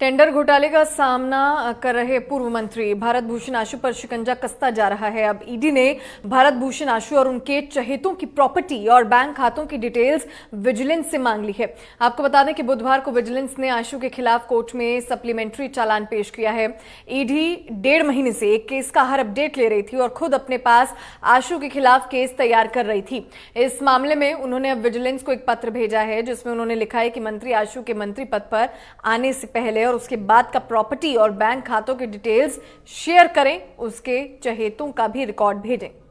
tender घोटाले का सामना कर रहे पूर्व मंत्री भारत भूषण आशु पर शिकंजा कसता जा रहा है अब ईडी ने भारत भूषण आशु और उनके चहेतों की प्रॉपर्टी और बैंक खातों की डिटेल्स विजिलेंस से मांग ली है आपको बता दें कि बुधवार को विजिलेंस ने आशु के खिलाफ कोर्ट में सप्लीमेंट्री चालान पेश किया है ईडी डेढ़ महीने से एक केस का हर अपडेट ले रही थी और खुद अपने पास आशु के खिलाफ केस तैयार कर रही थी इस मामले में उन्होंने अब विजिलेंस को एक पत्र भेजा है जिसमें उन्होंने लिखा है कि मंत्री आशु के मंत्री पद पर आने से पहले और उसके बाद का प्रॉपर्टी और बैंक खातों की डिटेल्स शेयर करें उसके चहेतों का भी रिकॉर्ड भेजें